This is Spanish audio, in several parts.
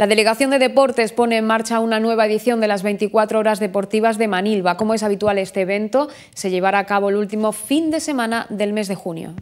La Delegación de Deportes pone en marcha una nueva edición de las 24 Horas Deportivas de Manilva. Como es habitual, este evento se llevará a cabo el último fin de semana del mes de junio.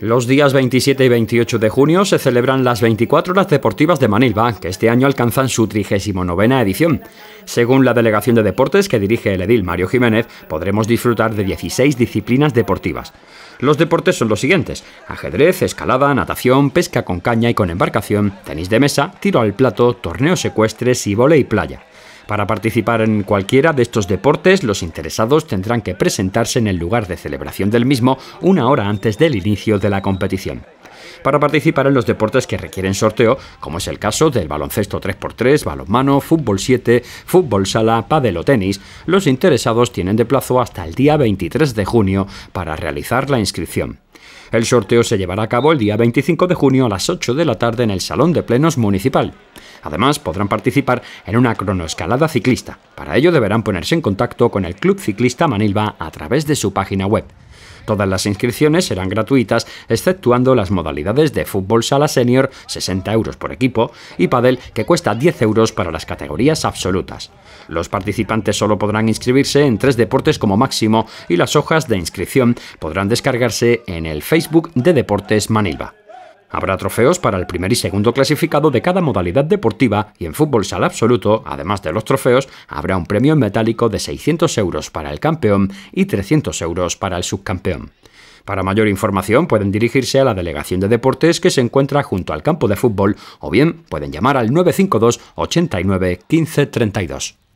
Los días 27 y 28 de junio se celebran las 24 Horas Deportivas de Manilva, que este año alcanzan su 39 edición. Según la Delegación de Deportes que dirige el edil Mario Jiménez, podremos disfrutar de 16 disciplinas deportivas. Los deportes son los siguientes. Ajedrez, escalada, natación, pesca con caña y con embarcación, tenis de mesa, tiro al plato, torneos secuestres y volei playa. Para participar en cualquiera de estos deportes, los interesados tendrán que presentarse en el lugar de celebración del mismo una hora antes del inicio de la competición para participar en los deportes que requieren sorteo, como es el caso del baloncesto 3x3, balonmano, fútbol 7, fútbol sala, pádel o tenis. Los interesados tienen de plazo hasta el día 23 de junio para realizar la inscripción. El sorteo se llevará a cabo el día 25 de junio a las 8 de la tarde en el Salón de Plenos Municipal. Además, podrán participar en una cronoescalada ciclista. Para ello deberán ponerse en contacto con el Club Ciclista Manilva a través de su página web. Todas las inscripciones serán gratuitas, exceptuando las modalidades de fútbol sala senior, 60 euros por equipo, y Padel, que cuesta 10 euros para las categorías absolutas. Los participantes solo podrán inscribirse en tres deportes como máximo y las hojas de inscripción podrán descargarse en el Facebook de Deportes Manilva. Habrá trofeos para el primer y segundo clasificado de cada modalidad deportiva y en fútbol sala absoluto, además de los trofeos, habrá un premio en metálico de 600 euros para el campeón y 300 euros para el subcampeón. Para mayor información pueden dirigirse a la Delegación de Deportes que se encuentra junto al campo de fútbol o bien pueden llamar al 952 89 15 32.